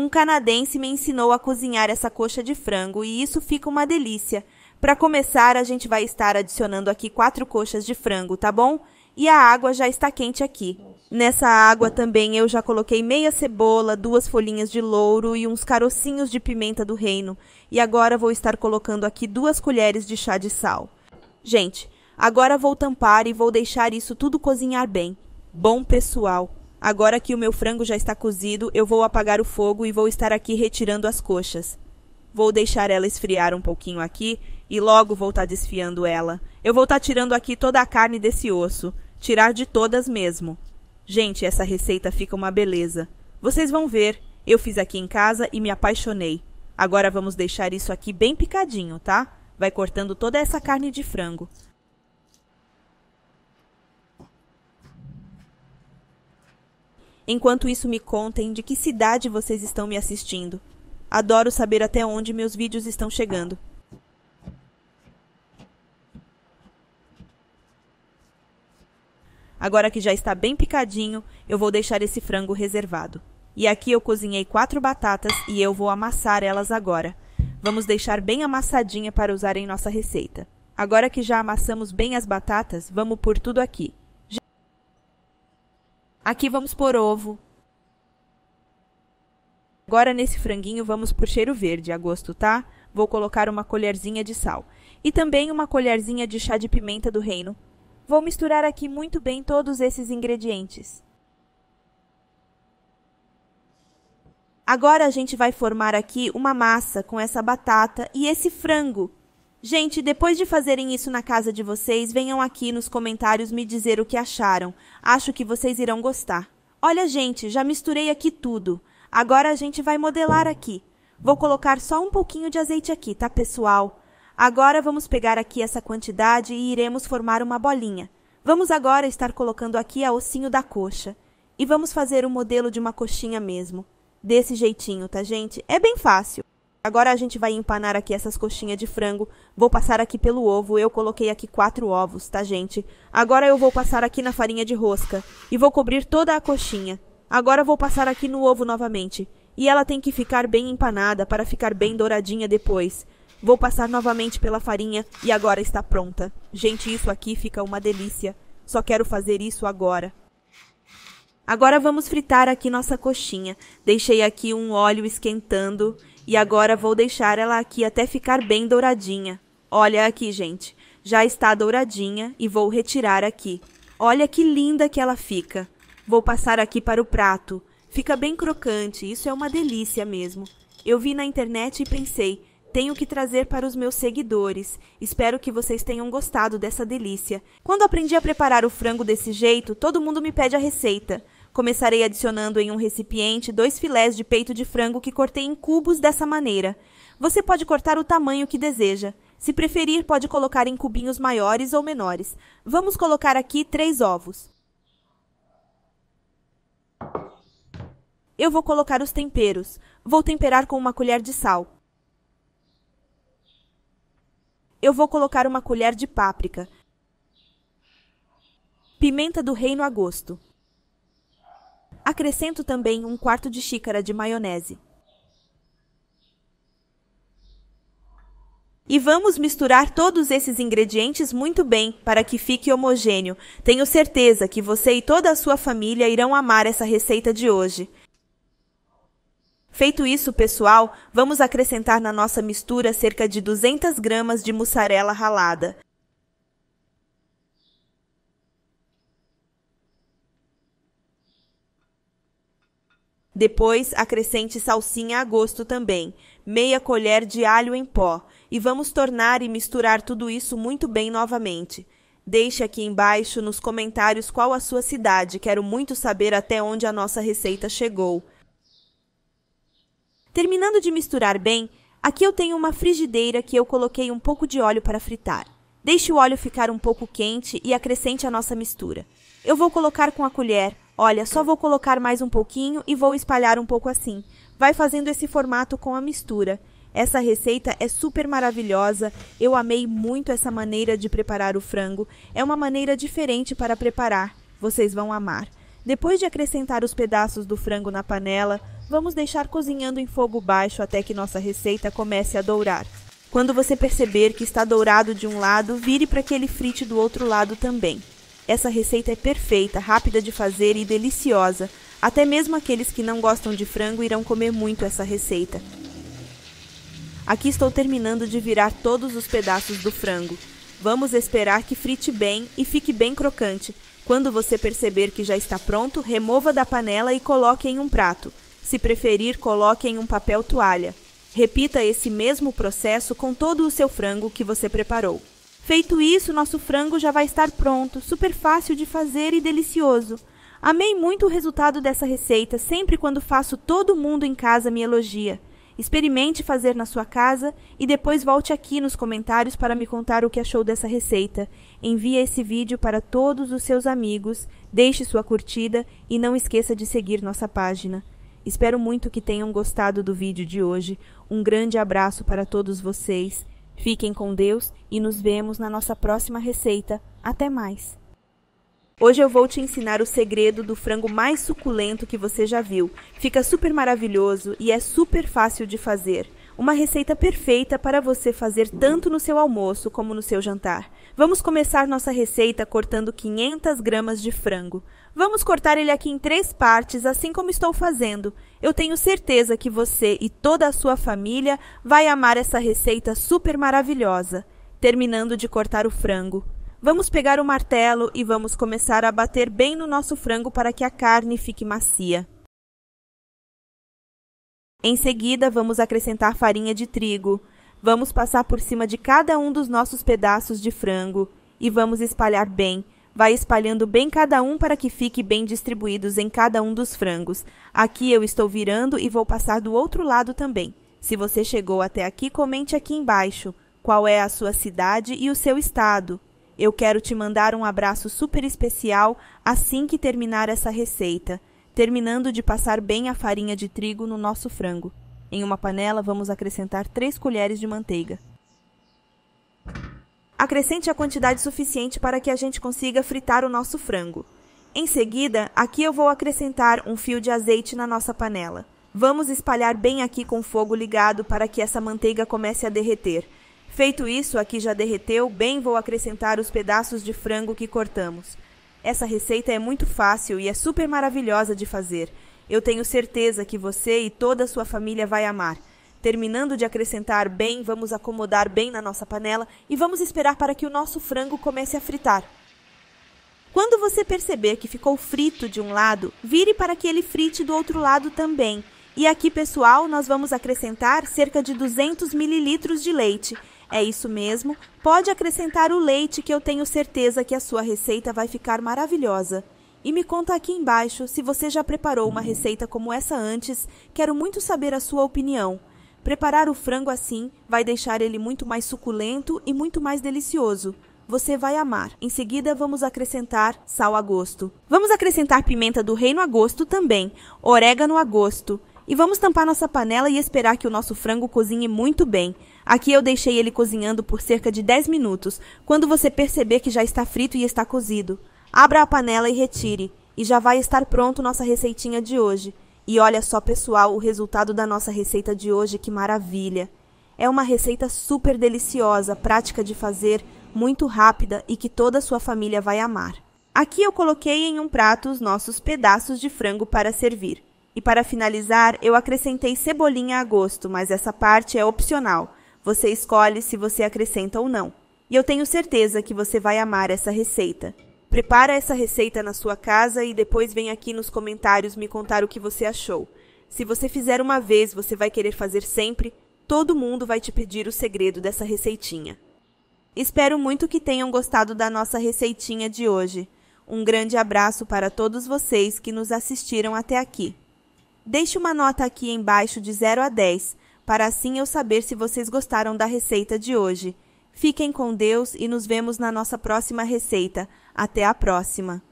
Um canadense me ensinou a cozinhar essa coxa de frango e isso fica uma delícia. Para começar, a gente vai estar adicionando aqui quatro coxas de frango, tá bom? E a água já está quente aqui. Nessa água também eu já coloquei meia cebola, duas folhinhas de louro e uns carocinhos de pimenta do reino. E agora vou estar colocando aqui duas colheres de chá de sal. Gente, agora vou tampar e vou deixar isso tudo cozinhar bem. Bom pessoal, Agora que o meu frango já está cozido, eu vou apagar o fogo e vou estar aqui retirando as coxas. Vou deixar ela esfriar um pouquinho aqui e logo vou estar tá desfiando ela. Eu vou estar tá tirando aqui toda a carne desse osso, tirar de todas mesmo. Gente, essa receita fica uma beleza. Vocês vão ver, eu fiz aqui em casa e me apaixonei. Agora vamos deixar isso aqui bem picadinho, tá? Vai cortando toda essa carne de frango. Enquanto isso, me contem de que cidade vocês estão me assistindo. Adoro saber até onde meus vídeos estão chegando. Agora que já está bem picadinho, eu vou deixar esse frango reservado. E aqui eu cozinhei quatro batatas e eu vou amassar elas agora. Vamos deixar bem amassadinha para usar em nossa receita. Agora que já amassamos bem as batatas, vamos por tudo aqui. Aqui vamos por ovo. Agora nesse franguinho vamos por cheiro verde, a gosto, tá? Vou colocar uma colherzinha de sal e também uma colherzinha de chá de pimenta do reino. Vou misturar aqui muito bem todos esses ingredientes. Agora a gente vai formar aqui uma massa com essa batata e esse frango Gente, depois de fazerem isso na casa de vocês, venham aqui nos comentários me dizer o que acharam. Acho que vocês irão gostar. Olha, gente, já misturei aqui tudo. Agora a gente vai modelar aqui. Vou colocar só um pouquinho de azeite aqui, tá, pessoal? Agora vamos pegar aqui essa quantidade e iremos formar uma bolinha. Vamos agora estar colocando aqui a ossinho da coxa. E vamos fazer o um modelo de uma coxinha mesmo. Desse jeitinho, tá, gente? É bem fácil. Agora a gente vai empanar aqui essas coxinhas de frango. Vou passar aqui pelo ovo. Eu coloquei aqui quatro ovos, tá, gente? Agora eu vou passar aqui na farinha de rosca. E vou cobrir toda a coxinha. Agora vou passar aqui no ovo novamente. E ela tem que ficar bem empanada para ficar bem douradinha depois. Vou passar novamente pela farinha e agora está pronta. Gente, isso aqui fica uma delícia. Só quero fazer isso agora. Agora vamos fritar aqui nossa coxinha. Deixei aqui um óleo esquentando e agora vou deixar ela aqui até ficar bem douradinha. Olha aqui, gente. Já está douradinha e vou retirar aqui. Olha que linda que ela fica. Vou passar aqui para o prato. Fica bem crocante, isso é uma delícia mesmo. Eu vi na internet e pensei, tenho que trazer para os meus seguidores. Espero que vocês tenham gostado dessa delícia. Quando aprendi a preparar o frango desse jeito, todo mundo me pede a receita. Começarei adicionando em um recipiente dois filés de peito de frango que cortei em cubos dessa maneira. Você pode cortar o tamanho que deseja. Se preferir, pode colocar em cubinhos maiores ou menores. Vamos colocar aqui três ovos. Eu vou colocar os temperos. Vou temperar com uma colher de sal. Eu vou colocar uma colher de páprica. Pimenta do reino a gosto. Acrescento também um quarto de xícara de maionese. E vamos misturar todos esses ingredientes muito bem para que fique homogêneo. Tenho certeza que você e toda a sua família irão amar essa receita de hoje. Feito isso, pessoal, vamos acrescentar na nossa mistura cerca de 200 gramas de mussarela ralada. Depois, acrescente salsinha a gosto também, meia colher de alho em pó, e vamos tornar e misturar tudo isso muito bem novamente. Deixe aqui embaixo nos comentários qual a sua cidade, quero muito saber até onde a nossa receita chegou. Terminando de misturar bem, aqui eu tenho uma frigideira que eu coloquei um pouco de óleo para fritar. Deixe o óleo ficar um pouco quente e acrescente a nossa mistura. Eu vou colocar com a colher, Olha, só vou colocar mais um pouquinho e vou espalhar um pouco assim. Vai fazendo esse formato com a mistura. Essa receita é super maravilhosa. Eu amei muito essa maneira de preparar o frango. É uma maneira diferente para preparar. Vocês vão amar. Depois de acrescentar os pedaços do frango na panela, vamos deixar cozinhando em fogo baixo até que nossa receita comece a dourar. Quando você perceber que está dourado de um lado, vire para que ele frite do outro lado também. Essa receita é perfeita, rápida de fazer e deliciosa. Até mesmo aqueles que não gostam de frango irão comer muito essa receita. Aqui estou terminando de virar todos os pedaços do frango. Vamos esperar que frite bem e fique bem crocante. Quando você perceber que já está pronto, remova da panela e coloque em um prato. Se preferir, coloque em um papel toalha. Repita esse mesmo processo com todo o seu frango que você preparou. Feito isso, nosso frango já vai estar pronto, super fácil de fazer e delicioso. Amei muito o resultado dessa receita, sempre quando faço todo mundo em casa me elogia. Experimente fazer na sua casa e depois volte aqui nos comentários para me contar o que achou dessa receita. Envie esse vídeo para todos os seus amigos, deixe sua curtida e não esqueça de seguir nossa página. Espero muito que tenham gostado do vídeo de hoje. Um grande abraço para todos vocês Fiquem com Deus e nos vemos na nossa próxima receita. Até mais! Hoje eu vou te ensinar o segredo do frango mais suculento que você já viu. Fica super maravilhoso e é super fácil de fazer. Uma receita perfeita para você fazer tanto no seu almoço como no seu jantar. Vamos começar nossa receita cortando 500 gramas de frango. Vamos cortar ele aqui em três partes, assim como estou fazendo. Eu tenho certeza que você e toda a sua família vai amar essa receita super maravilhosa. Terminando de cortar o frango. Vamos pegar o martelo e vamos começar a bater bem no nosso frango para que a carne fique macia. Em seguida, vamos acrescentar farinha de trigo. Vamos passar por cima de cada um dos nossos pedaços de frango e vamos espalhar bem Vai espalhando bem cada um para que fique bem distribuídos em cada um dos frangos. Aqui eu estou virando e vou passar do outro lado também. Se você chegou até aqui, comente aqui embaixo qual é a sua cidade e o seu estado. Eu quero te mandar um abraço super especial assim que terminar essa receita, terminando de passar bem a farinha de trigo no nosso frango. Em uma panela, vamos acrescentar 3 colheres de manteiga. Acrescente a quantidade suficiente para que a gente consiga fritar o nosso frango. Em seguida, aqui eu vou acrescentar um fio de azeite na nossa panela. Vamos espalhar bem aqui com fogo ligado para que essa manteiga comece a derreter. Feito isso, aqui já derreteu, bem vou acrescentar os pedaços de frango que cortamos. Essa receita é muito fácil e é super maravilhosa de fazer. Eu tenho certeza que você e toda a sua família vai amar. Terminando de acrescentar bem, vamos acomodar bem na nossa panela e vamos esperar para que o nosso frango comece a fritar. Quando você perceber que ficou frito de um lado, vire para que ele frite do outro lado também. E aqui, pessoal, nós vamos acrescentar cerca de 200 mililitros de leite. É isso mesmo, pode acrescentar o leite que eu tenho certeza que a sua receita vai ficar maravilhosa. E me conta aqui embaixo se você já preparou uma receita como essa antes, quero muito saber a sua opinião. Preparar o frango assim vai deixar ele muito mais suculento e muito mais delicioso. Você vai amar. Em seguida, vamos acrescentar sal a gosto. Vamos acrescentar pimenta do reino a gosto também, orégano a gosto. E vamos tampar nossa panela e esperar que o nosso frango cozinhe muito bem. Aqui eu deixei ele cozinhando por cerca de 10 minutos, quando você perceber que já está frito e está cozido. Abra a panela e retire, e já vai estar pronto nossa receitinha de hoje. E olha só, pessoal, o resultado da nossa receita de hoje, que maravilha! É uma receita super deliciosa, prática de fazer, muito rápida e que toda a sua família vai amar. Aqui eu coloquei em um prato os nossos pedaços de frango para servir. E para finalizar, eu acrescentei cebolinha a gosto, mas essa parte é opcional. Você escolhe se você acrescenta ou não. E eu tenho certeza que você vai amar essa receita. Prepara essa receita na sua casa e depois vem aqui nos comentários me contar o que você achou. Se você fizer uma vez, você vai querer fazer sempre. Todo mundo vai te pedir o segredo dessa receitinha. Espero muito que tenham gostado da nossa receitinha de hoje. Um grande abraço para todos vocês que nos assistiram até aqui. Deixe uma nota aqui embaixo de 0 a 10, para assim eu saber se vocês gostaram da receita de hoje. Fiquem com Deus e nos vemos na nossa próxima receita. Até a próxima!